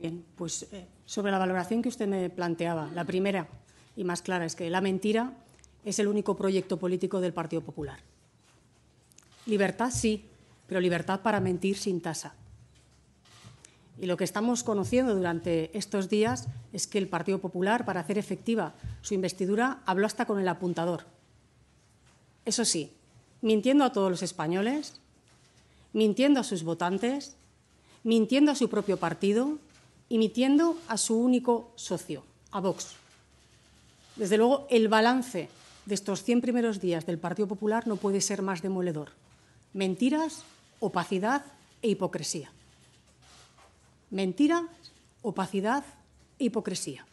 Bien, pues eh, sobre la valoración que usted me planteaba, la primera y más clara es que la mentira es el único proyecto político del Partido Popular. Libertad sí, pero libertad para mentir sin tasa. Y lo que estamos conociendo durante estos días es que el Partido Popular, para hacer efectiva su investidura, habló hasta con el apuntador. Eso sí, mintiendo a todos los españoles, mintiendo a sus votantes, mintiendo a su propio partido, imitiendo a su único socio, a Vox. Desde luego, el balance de estos 100 primeros días del Partido Popular no puede ser más demoledor. Mentiras, opacidad e hipocresía. Mentiras, opacidad e hipocresía.